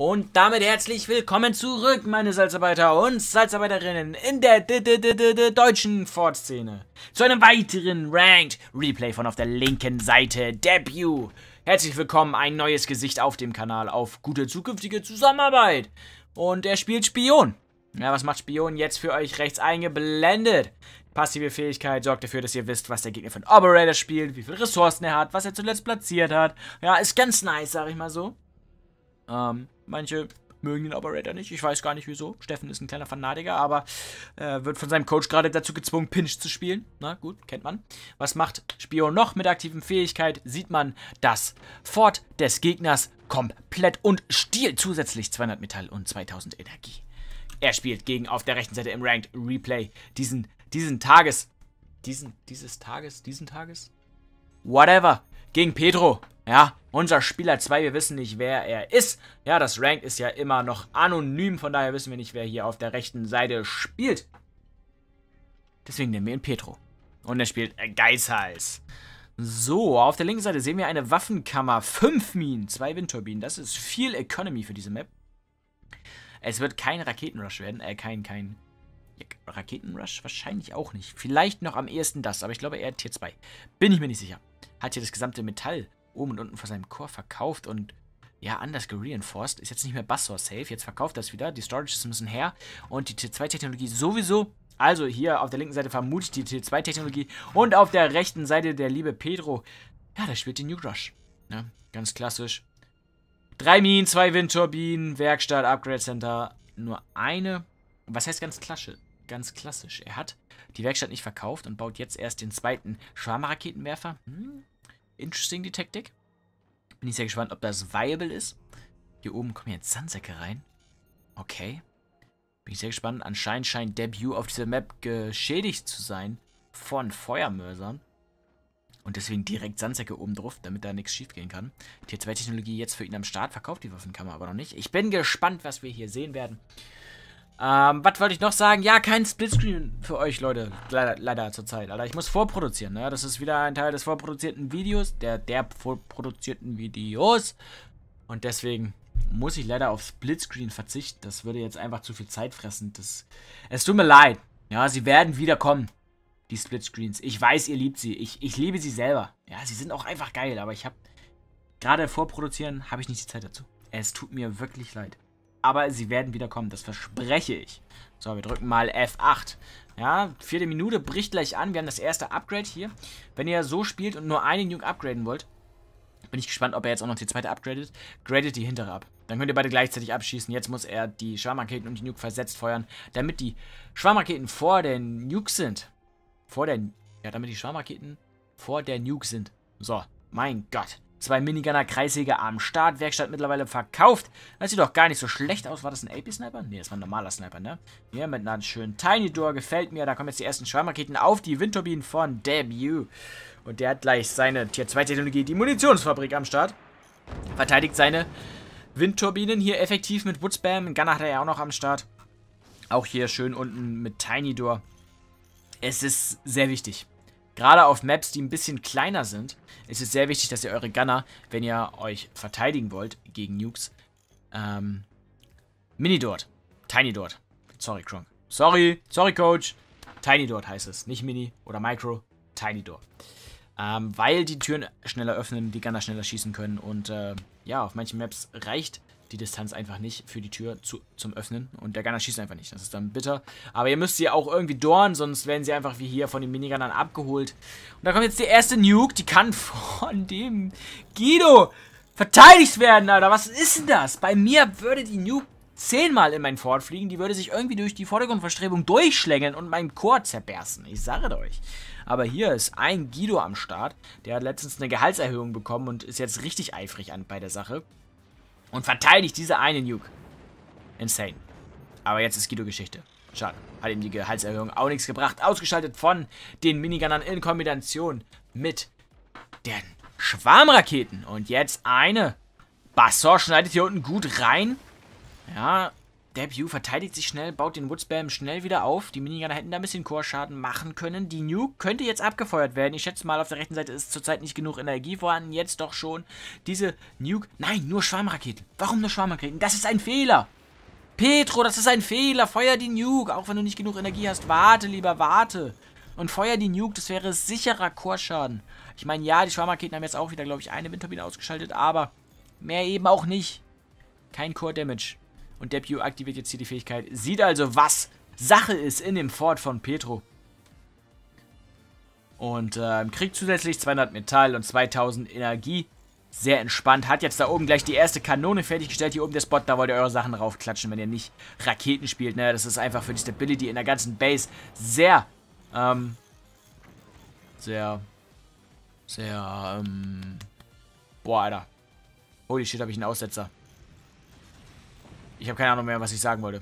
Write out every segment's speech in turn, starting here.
Und damit herzlich willkommen zurück, meine Salzarbeiter und Salzarbeiterinnen in der D -D -D deutschen Ford-Szene. Zu einem weiteren Ranked Replay von auf der linken Seite, Debut. Herzlich willkommen, ein neues Gesicht auf dem Kanal, auf gute zukünftige Zusammenarbeit. Und er spielt Spion. Ja, was macht Spion jetzt für euch rechts eingeblendet? Passive Fähigkeit sorgt dafür, dass ihr wisst, was der Gegner für einen Operator spielt, wie viele Ressourcen er hat, was er zuletzt platziert hat. Ja, ist ganz nice, sag ich mal so. Ähm, Manche mögen den Operator nicht. Ich weiß gar nicht wieso. Steffen ist ein kleiner Fanatiker, aber äh, wird von seinem Coach gerade dazu gezwungen, Pinch zu spielen. Na gut, kennt man. Was macht Spion noch mit aktiven Fähigkeit? Sieht man das Fort des Gegners komplett und stiehlt zusätzlich 200 Metall und 2000 Energie. Er spielt gegen auf der rechten Seite im Ranked Replay diesen, diesen Tages. Diesen, dieses Tages, diesen Tages? Whatever gegen Pedro. Ja, unser Spieler 2, wir wissen nicht, wer er ist. Ja, das Rank ist ja immer noch anonym, von daher wissen wir nicht, wer hier auf der rechten Seite spielt. Deswegen nehmen wir ihn Pedro. Und er spielt Geishals. So, auf der linken Seite sehen wir eine Waffenkammer. 5 Minen, 2 Windturbinen. Das ist viel Economy für diese Map. Es wird kein Raketenrush werden. Äh, kein, kein Raketenrush? Wahrscheinlich auch nicht. Vielleicht noch am ehesten das, aber ich glaube eher Tier 2. Bin ich mir nicht sicher hat ja das gesamte Metall oben und unten von seinem Chor verkauft und ja, anders gereinforced. Ist jetzt nicht mehr Bassor safe. Jetzt verkauft das wieder. Die Storages müssen her. Und die T2-Technologie sowieso. Also hier auf der linken Seite vermutlich die T2-Technologie. Und auf der rechten Seite der liebe Pedro. Ja, der spielt die New Rush. Ne? Ganz klassisch. Drei Minen, zwei Windturbinen, Werkstatt, Upgrade Center. Nur eine. Was heißt ganz klassisch? Ganz klassisch. Er hat die Werkstatt nicht verkauft und baut jetzt erst den zweiten Schwarmraketenwerfer. Hm, Interesting, die Taktik. Bin ich sehr gespannt, ob das viable ist. Hier oben kommen jetzt Sandsäcke rein. Okay. Bin ich sehr gespannt. Anscheinend scheint Debut auf dieser Map geschädigt zu sein von Feuermörsern. Und deswegen direkt Sandsäcke oben drauf, damit da nichts schief gehen kann. Die T2-Technologie jetzt für ihn am Start, verkauft die Waffenkammer aber noch nicht. Ich bin gespannt, was wir hier sehen werden. Ähm, was wollte ich noch sagen? Ja, kein Splitscreen für euch, Leute. Leider, leider zurzeit. Alter, ich muss vorproduzieren, ne? Das ist wieder ein Teil des vorproduzierten Videos. Der, der vorproduzierten Videos. Und deswegen muss ich leider auf Splitscreen verzichten. Das würde jetzt einfach zu viel Zeit fressen. Das, es tut mir leid. Ja, sie werden wiederkommen. Die Splitscreens. Ich weiß, ihr liebt sie. Ich, ich liebe sie selber. Ja, sie sind auch einfach geil. Aber ich habe... Gerade vorproduzieren habe ich nicht die Zeit dazu. Es tut mir wirklich leid aber sie werden wieder kommen, das verspreche ich. So, wir drücken mal F8. Ja, vierte Minute bricht gleich an. Wir haben das erste Upgrade hier. Wenn ihr so spielt und nur einen Nuke upgraden wollt, bin ich gespannt, ob er jetzt auch noch die zweite upgradet. Gradet die hintere ab. Dann könnt ihr beide gleichzeitig abschießen. Jetzt muss er die Schwarmraketen und die Nuke versetzt feuern, damit die Schwarmraketen vor den Nuke sind. Vor der... Ja, damit die Schwarmraketen vor der Nuke sind. So, mein Gott. Zwei Minigunner, Kreissäge am Start, Werkstatt mittlerweile verkauft. Das sieht doch gar nicht so schlecht aus. War das ein AP-Sniper? Ne, das war ein normaler Sniper, ne? Hier mit einer schönen Tiny Door, gefällt mir. Da kommen jetzt die ersten Schwarmraketen auf die Windturbinen von Debut. Und der hat gleich seine Tier 2 Technologie, die Munitionsfabrik am Start. Verteidigt seine Windturbinen hier effektiv mit Woodspam. Gunner hat er ja auch noch am Start. Auch hier schön unten mit Tiny Door. Es ist sehr wichtig. Gerade auf Maps, die ein bisschen kleiner sind, ist es sehr wichtig, dass ihr eure Gunner, wenn ihr euch verteidigen wollt gegen Nukes, ähm, Mini-Dort, Tiny-Dort, sorry Kronk, sorry, sorry Coach, Tiny-Dort heißt es, nicht Mini oder Micro, Tiny-Dort. Ähm, weil die Türen schneller öffnen, die Gunner schneller schießen können und äh, ja, auf manchen Maps reicht die Distanz einfach nicht für die Tür zu, zum Öffnen. Und der Gunner schießt einfach nicht. Das ist dann bitter. Aber ihr müsst sie auch irgendwie dornen, sonst werden sie einfach wie hier von den Minigunnern abgeholt. Und da kommt jetzt die erste Nuke. Die kann von dem Guido verteidigt werden, Alter. Was ist denn das? Bei mir würde die Nuke zehnmal in mein Fort fliegen, die würde sich irgendwie durch die Vordergrundverstrebung durchschlängeln und meinen Chor zerbersten. Ich sage euch. Aber hier ist ein Guido am Start, der hat letztens eine Gehaltserhöhung bekommen und ist jetzt richtig eifrig an bei der Sache. Und verteidigt diese eine Nuke. Insane. Aber jetzt ist Guido Geschichte. Schade. Hat ihm die Gehaltserhöhung auch nichts gebracht. Ausgeschaltet von den Minigunnern in Kombination mit den Schwarmraketen. Und jetzt eine. Bassor schneidet hier unten gut rein. Ja, der Debu verteidigt sich schnell, baut den Woodspam schnell wieder auf. Die Minigunner hätten da ein bisschen Chorschaden machen können. Die Nuke könnte jetzt abgefeuert werden. Ich schätze mal, auf der rechten Seite ist zurzeit nicht genug Energie vorhanden. Jetzt doch schon. Diese Nuke... Nein, nur Schwarmraketen. Warum nur Schwarmraketen? Das ist ein Fehler. Petro, das ist ein Fehler. Feuer die Nuke. Auch wenn du nicht genug Energie hast. Warte, lieber, warte. Und feuer die Nuke. Das wäre sicherer Chorschaden. Ich meine, ja, die Schwarmraketen haben jetzt auch wieder, glaube ich, eine Windturbine ausgeschaltet. Aber mehr eben auch nicht. Kein Core-Damage. Und Depew aktiviert jetzt hier die Fähigkeit. Sieht also, was Sache ist in dem Fort von Petro. Und äh, kriegt zusätzlich 200 Metall und 2000 Energie. Sehr entspannt. Hat jetzt da oben gleich die erste Kanone fertiggestellt. Hier oben der Spot, da wollt ihr eure Sachen raufklatschen, wenn ihr nicht Raketen spielt. Ne? Das ist einfach für die Stability in der ganzen Base sehr, ähm, sehr, sehr, ähm, boah, Alter. Holy shit, habe ich einen Aussetzer. Ich habe keine Ahnung mehr, was ich sagen wollte.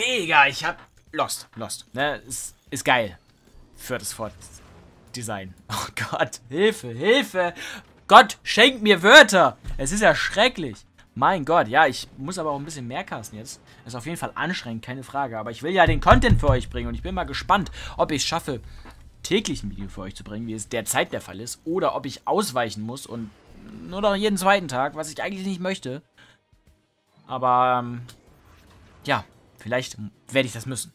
Digga, ich hab... Lost, Lost. Ne, ist, ist geil. Für das Fort-Design. Oh Gott, Hilfe, Hilfe! Gott, schenkt mir Wörter! Es ist ja schrecklich. Mein Gott, ja, ich muss aber auch ein bisschen mehr casten jetzt. Ist auf jeden Fall anstrengend, keine Frage. Aber ich will ja den Content für euch bringen und ich bin mal gespannt, ob ich es schaffe, täglich ein Video für euch zu bringen, wie es derzeit der Fall ist, oder ob ich ausweichen muss und nur noch jeden zweiten Tag, was ich eigentlich nicht möchte. Aber ähm, ja, vielleicht werde ich das müssen.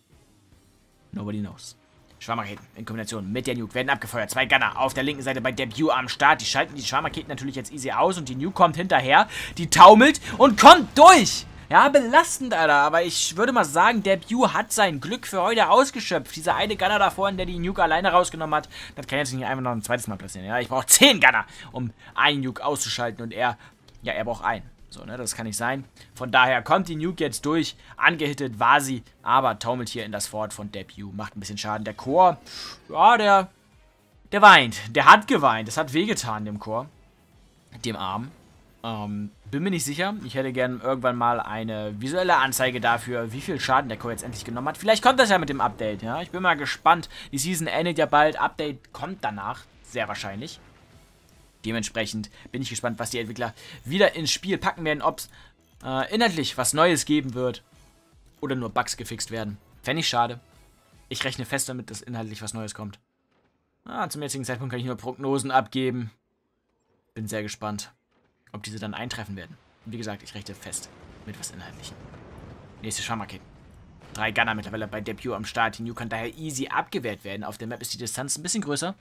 Nobody knows. Schwarmraketen in Kombination mit der Nuke werden abgefeuert. Zwei Gunner auf der linken Seite bei Debut am Start. Die schalten die Schwarmraketen natürlich jetzt easy aus und die Nuke kommt hinterher. Die taumelt und kommt durch. Ja, belastend, Alter. Aber ich würde mal sagen, der Pew hat sein Glück für heute ausgeschöpft. Dieser eine Gunner da vorne, der die Nuke alleine rausgenommen hat, das kann jetzt nicht einfach noch ein zweites Mal passieren. Ja, ich brauche 10 Gunner, um einen Nuke auszuschalten. Und er, ja, er braucht einen. So, ne, das kann nicht sein. Von daher kommt die Nuke jetzt durch. Angehittet war sie, aber taumelt hier in das Fort von Debu. Macht ein bisschen Schaden. Der Chor, ja, der, der weint. Der hat geweint. Das hat wehgetan, dem Chor. Dem Arm. Ähm, bin mir nicht sicher. Ich hätte gerne irgendwann mal eine visuelle Anzeige dafür, wie viel Schaden der Core jetzt endlich genommen hat. Vielleicht kommt das ja mit dem Update, ja. Ich bin mal gespannt. Die Season endet ja bald. Update kommt danach. Sehr wahrscheinlich. Dementsprechend bin ich gespannt, was die Entwickler wieder ins Spiel packen werden, ob es äh, inhaltlich was Neues geben wird oder nur Bugs gefixt werden. Fände ich schade. Ich rechne fest damit, dass inhaltlich was Neues kommt. Ah, zum jetzigen Zeitpunkt kann ich nur Prognosen abgeben. Bin sehr gespannt. Ob diese dann eintreffen werden. wie gesagt, ich rechte fest mit was Inhaltlichem. Nächste Scharmarket. Drei Gunner mittlerweile bei Debut am Start. Die New kann daher easy abgewehrt werden. Auf der Map ist die Distanz ein bisschen größer.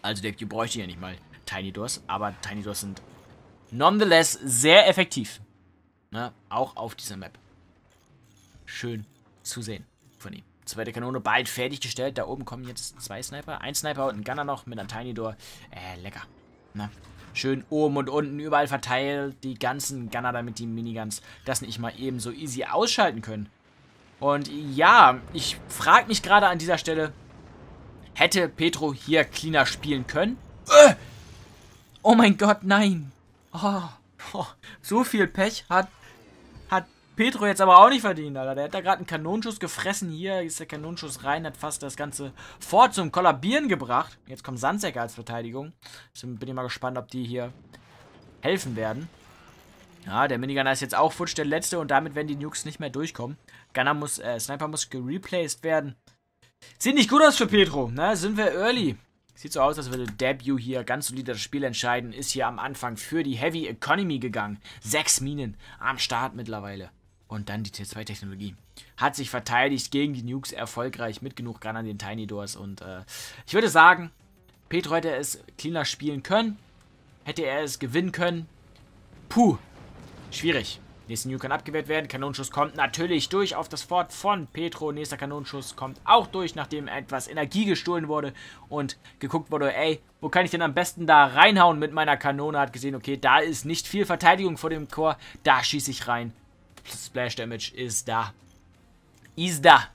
Also Debut bräuchte ja nicht mal Tiny Doors. Aber Tiny Doors sind nonetheless sehr effektiv. Ne? Auch auf dieser Map. Schön zu sehen von ihm. Zweite Kanone bald fertiggestellt. Da oben kommen jetzt zwei Sniper. Ein Sniper und ein Gunner noch mit einem Tiny Door. Äh, lecker. Ne? Schön oben und unten überall verteilt. Die ganzen Gunner, damit die Miniguns das nicht mal eben so easy ausschalten können. Und ja, ich frage mich gerade an dieser Stelle, hätte Petro hier cleaner spielen können? Äh! Oh mein Gott, nein! Oh, oh, so viel Pech hat Petro jetzt aber auch nicht verdient, Alter. Der hat da gerade einen Kanonschuss gefressen. Hier ist der Kanonschuss rein, hat fast das ganze Fort zum Kollabieren gebracht. Jetzt kommt Sandsäcke als Verteidigung. Deswegen bin ich mal gespannt, ob die hier helfen werden. Ja, der Minigunner ist jetzt auch futsch, der letzte. Und damit werden die Nukes nicht mehr durchkommen. Gunner muss, äh, Sniper muss gereplaced werden. Sieht nicht gut aus für Petro, ne? Sind wir early. Sieht so aus, als würde Debut hier ganz solide das Spiel entscheiden. Ist hier am Anfang für die Heavy Economy gegangen. Sechs Minen am Start mittlerweile. Und dann die T2-Technologie. Hat sich verteidigt gegen die Nukes erfolgreich mit genug Gun an den Tiny Doors. Und äh, ich würde sagen, Petro hätte es cleaner spielen können. Hätte er es gewinnen können. Puh. Schwierig. Nächster Nuke kann abgewehrt werden. Kanonenschuss kommt natürlich durch auf das Fort von Petro. Nächster Kanonenschuss kommt auch durch, nachdem etwas Energie gestohlen wurde und geguckt wurde, ey, wo kann ich denn am besten da reinhauen mit meiner Kanone? Hat gesehen, okay, da ist nicht viel Verteidigung vor dem Chor. Da schieße ich rein. Splash Damage ist da. Ist da.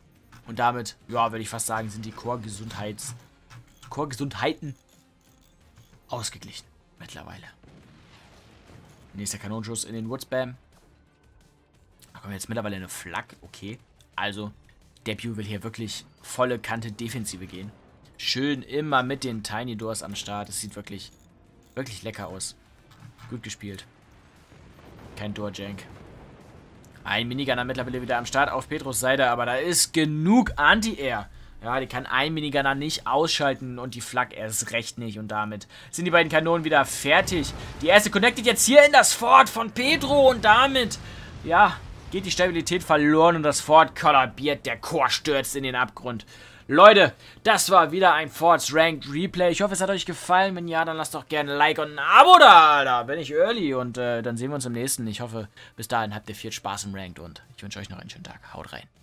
Und damit, ja, würde ich fast sagen, sind die Core-Gesundheits... Core-Gesundheiten ausgeglichen. Mittlerweile. Nächster Kanonenschuss in den Woodspam. Da kommen wir jetzt mittlerweile eine Flak. Okay. Also, Debut will hier wirklich volle Kante Defensive gehen. Schön immer mit den Tiny Doors am Start. Es sieht wirklich, wirklich lecker aus. Gut gespielt. Kein Door-Jank. Ein Minigunner mittlerweile wieder am Start auf Petros Seite, aber da ist genug Anti-Air. Ja, die kann ein Minigunner nicht ausschalten und die Flak erst recht nicht. Und damit sind die beiden Kanonen wieder fertig. Die erste connected jetzt hier in das Fort von Pedro und damit, ja, geht die Stabilität verloren und das Fort kollabiert. Der Chor stürzt in den Abgrund. Leute, das war wieder ein Forts Ranked Replay. Ich hoffe, es hat euch gefallen. Wenn ja, dann lasst doch gerne ein Like und ein Abo da. Alter. bin ich early und äh, dann sehen wir uns im nächsten. Ich hoffe, bis dahin habt ihr viel Spaß im Ranked und ich wünsche euch noch einen schönen Tag. Haut rein.